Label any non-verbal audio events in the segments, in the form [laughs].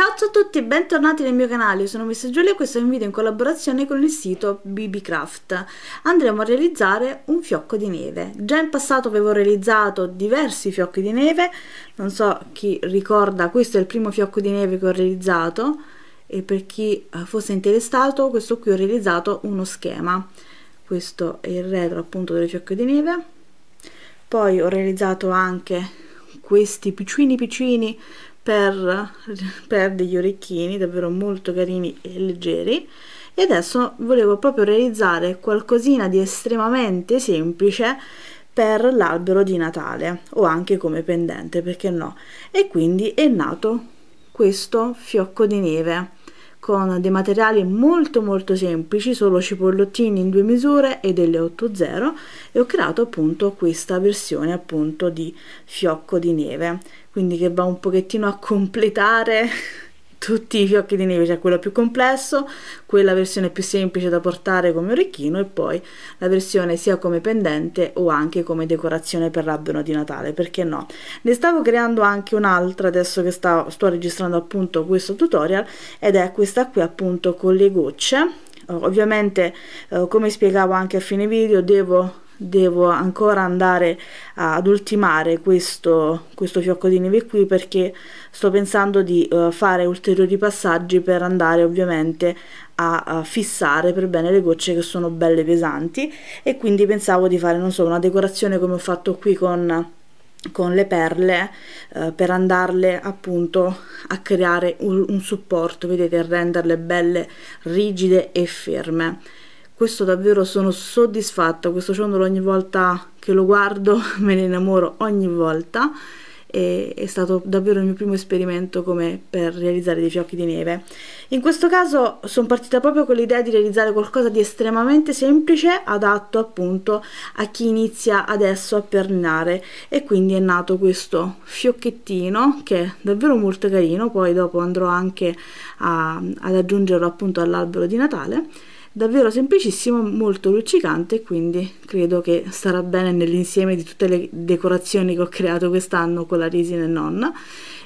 Ciao, ciao a tutti e bentornati nel mio canale, sono Miss Giulia e questo è un video in collaborazione con il sito BBCraft. Andremo a realizzare un fiocco di neve. Già in passato avevo realizzato diversi fiocchi di neve, non so chi ricorda, questo è il primo fiocco di neve che ho realizzato e per chi eh, fosse interessato, questo qui ho realizzato uno schema. Questo è il retro appunto del fiocco di neve. Poi ho realizzato anche questi piccini piccini per, per degli orecchini davvero molto carini e leggeri e adesso volevo proprio realizzare qualcosina di estremamente semplice per l'albero di Natale o anche come pendente perché no e quindi è nato questo fiocco di neve con dei materiali molto molto semplici, solo cipollottini in due misure e delle 8.0 e ho creato appunto questa versione appunto di fiocco di neve, quindi che va un pochettino a completare tutti i fiocchi di neve, cioè quello più complesso, quella versione più semplice da portare come orecchino e poi la versione sia come pendente o anche come decorazione per l'albero di Natale, perché no? Ne stavo creando anche un'altra adesso che sta, sto registrando appunto questo tutorial ed è questa qui appunto con le gocce. Ovviamente, eh, come spiegavo anche a fine video, devo devo ancora andare ad ultimare questo, questo fiocco di neve qui perché sto pensando di eh, fare ulteriori passaggi per andare ovviamente a, a fissare per bene le gocce che sono belle pesanti e quindi pensavo di fare non so una decorazione come ho fatto qui con con le perle eh, per andarle appunto a creare un, un supporto vedete a renderle belle rigide e ferme questo davvero sono soddisfatta, questo ciondolo ogni volta che lo guardo [laughs] me ne innamoro ogni volta e è stato davvero il mio primo esperimento come per realizzare dei fiocchi di neve. In questo caso sono partita proprio con l'idea di realizzare qualcosa di estremamente semplice, adatto appunto a chi inizia adesso a pernare e quindi è nato questo fiocchettino che è davvero molto carino, poi dopo andrò anche a, ad aggiungerlo appunto all'albero di Natale davvero semplicissimo molto luccicante quindi credo che starà bene nell'insieme di tutte le decorazioni che ho creato quest'anno con la resina e nonna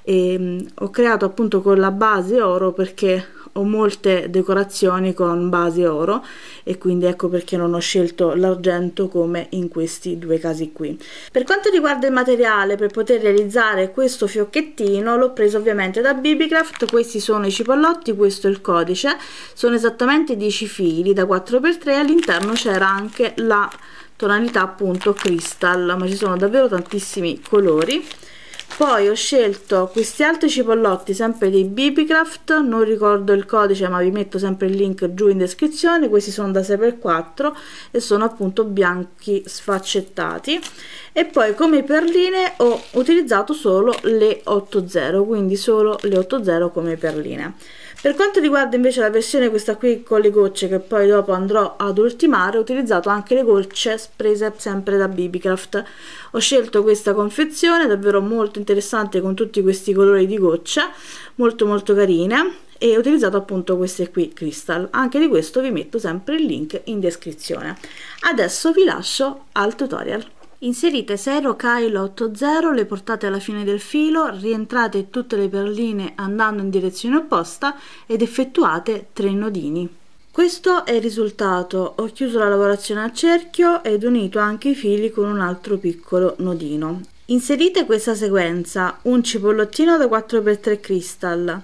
e ehm, ho creato appunto con la base oro perché ho molte decorazioni con base oro e quindi ecco perché non ho scelto l'argento come in questi due casi qui. Per quanto riguarda il materiale per poter realizzare questo fiocchettino l'ho preso ovviamente da Bibicraft, questi sono i cipollotti, questo è il codice, sono esattamente 10 fili da 4x3 all'interno c'era anche la tonalità appunto crystal ma ci sono davvero tantissimi colori poi ho scelto questi altri cipollotti sempre di BBCraft non ricordo il codice ma vi metto sempre il link giù in descrizione questi sono da 6x4 e sono appunto bianchi sfaccettati e poi come perline ho utilizzato solo le 80 quindi solo le 80 come perline per quanto riguarda invece la versione questa qui con le gocce che poi dopo andrò ad ultimare ho utilizzato anche le gocce prese sempre da BBCraft ho scelto questa confezione davvero molto interessante con tutti questi colori di gocce molto molto carine e ho utilizzato appunto queste qui crystal anche di questo vi metto sempre il link in descrizione adesso vi lascio al tutorial Inserite 6 rocaille 8-0 le portate alla fine del filo, rientrate tutte le perline andando in direzione opposta ed effettuate 3 nodini. Questo è il risultato, ho chiuso la lavorazione a cerchio ed unito anche i fili con un altro piccolo nodino. Inserite questa sequenza, un cipollottino da 4x3 crystal,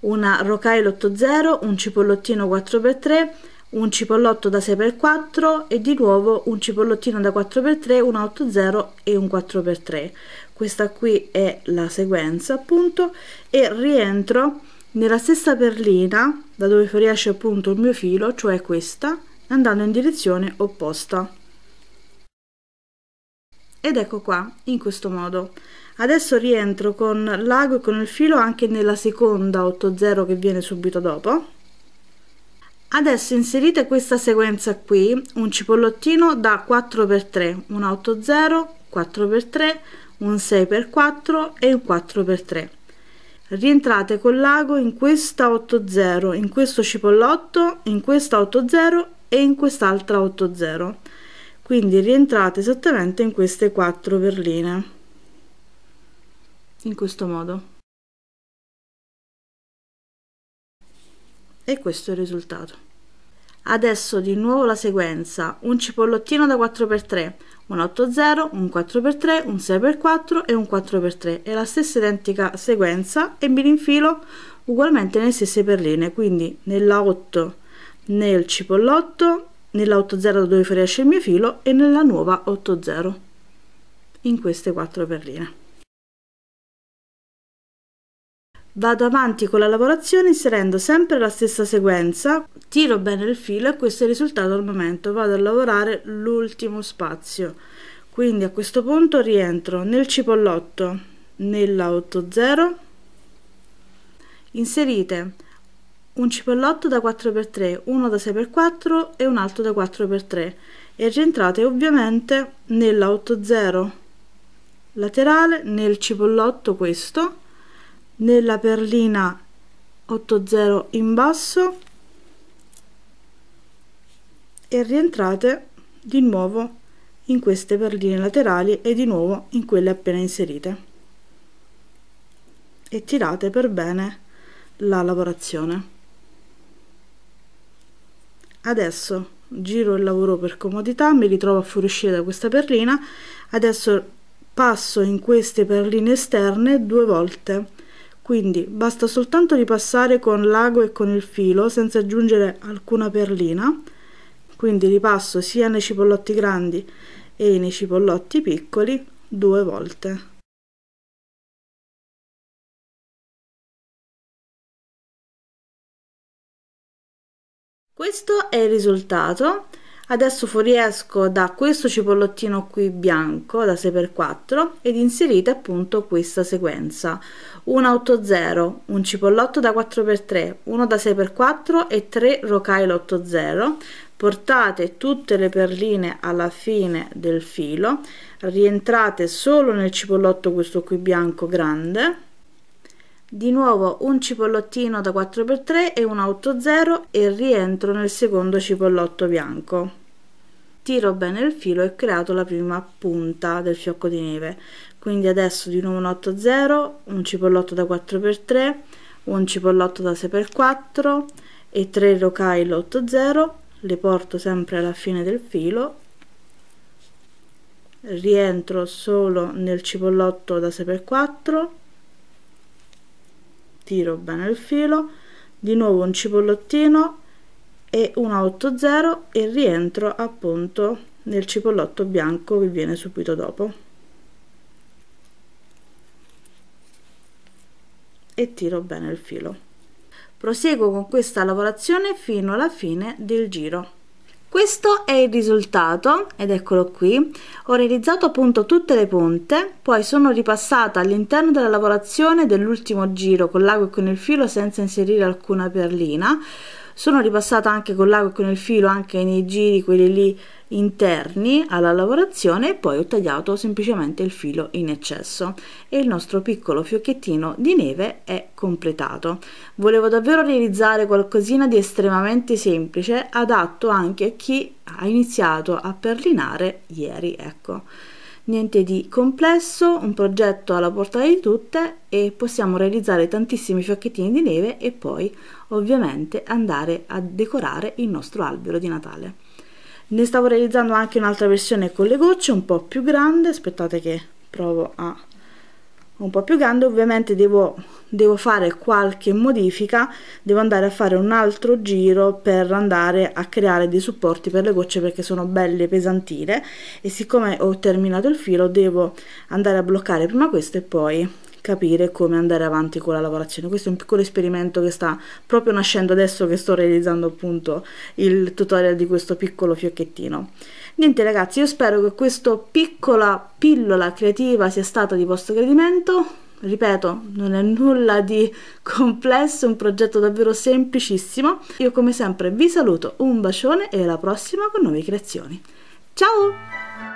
una rocaille 80, un cipollottino 4x3, un cipollotto da 6x4 e di nuovo un cipollottino da 4x3, un 80 e un 4x3. Questa qui è la sequenza appunto e rientro nella stessa perlina da dove fuoriesce appunto il mio filo, cioè questa, andando in direzione opposta ed ecco qua in questo modo adesso rientro con l'ago e con il filo anche nella seconda 80 che viene subito dopo adesso inserite questa sequenza qui un cipollottino da 4x3 un 80 4x3 un 6x4 e un 4x3 rientrate con l'ago in questa 80 in questo cipollotto in questa 80 e in quest'altra 80 quindi rientrate esattamente in queste quattro perline in questo modo e questo è il risultato Adesso di nuovo la sequenza, un cipollottino da 4x3, un 8-0, un 4x3, un 6x4 e un 4x3. È la stessa identica sequenza e mi rinfilo ugualmente nelle stesse perline, quindi nella 8 nel cipollotto nella 80 dove fuoriesce il mio filo e nella nuova 80 in queste quattro perline. Vado avanti con la lavorazione inserendo sempre la stessa sequenza, tiro bene il filo e questo è il risultato al momento, vado a lavorare l'ultimo spazio. Quindi a questo punto rientro nel cipollotto, nella 80, inserite un cipollotto da 4x3, uno da 6x4 e un altro da 4x3 e rientrate ovviamente nella 80 laterale, nel cipollotto questo, nella perlina 80 in basso e rientrate di nuovo in queste perline laterali e di nuovo in quelle appena inserite e tirate per bene la lavorazione adesso giro il lavoro per comodità mi ritrovo a fuoriuscire da questa perlina adesso passo in queste perline esterne due volte quindi basta soltanto ripassare con l'ago e con il filo senza aggiungere alcuna perlina quindi ripasso sia nei cipollotti grandi e nei cipollotti piccoli due volte questo è il risultato adesso fuoriesco da questo cipollottino qui bianco da 6x4 ed inserite appunto questa sequenza un auto 0 un cipollotto da 4x3 uno da 6x4 e 3 rocaille 80 portate tutte le perline alla fine del filo rientrate solo nel cipollotto questo qui bianco grande di nuovo un cipollottino da 4x3 e un 8-0 e rientro nel secondo cipollotto bianco. Tiro bene il filo e ho creato la prima punta del fiocco di neve. Quindi adesso di nuovo un 8-0, un cipollotto da 4x3, un cipollotto da 6x4 e 3 rocai l'8-0. Le porto sempre alla fine del filo rientro solo nel cipollotto da 6x4 tiro bene il filo di nuovo un cipollottino e una 80 e rientro appunto nel cipollotto bianco che viene subito dopo e tiro bene il filo proseguo con questa lavorazione fino alla fine del giro questo è il risultato ed eccolo qui, ho realizzato appunto tutte le punte, poi sono ripassata all'interno della lavorazione dell'ultimo giro con l'ago e con il filo senza inserire alcuna perlina, sono ripassata anche con l'ago e con il filo anche nei giri quelli lì interni alla lavorazione e poi ho tagliato semplicemente il filo in eccesso e il nostro piccolo fiocchettino di neve è completato volevo davvero realizzare qualcosina di estremamente semplice adatto anche a chi ha iniziato a perlinare ieri ecco Niente di complesso, un progetto alla portata di tutte e possiamo realizzare tantissimi fiocchettini di neve e poi ovviamente andare a decorare il nostro albero di Natale. Ne stavo realizzando anche un'altra versione con le gocce, un po' più grande, aspettate che provo a un po' più grande ovviamente devo, devo fare qualche modifica devo andare a fare un altro giro per andare a creare dei supporti per le gocce perché sono belle pesantine e siccome ho terminato il filo devo andare a bloccare prima questo e poi capire come andare avanti con la lavorazione questo è un piccolo esperimento che sta proprio nascendo adesso che sto realizzando appunto il tutorial di questo piccolo fiocchettino Niente ragazzi, io spero che questa piccola pillola creativa sia stata di vostro gradimento. Ripeto, non è nulla di complesso, è un progetto davvero semplicissimo. Io come sempre vi saluto, un bacione e alla prossima con nuove creazioni. Ciao!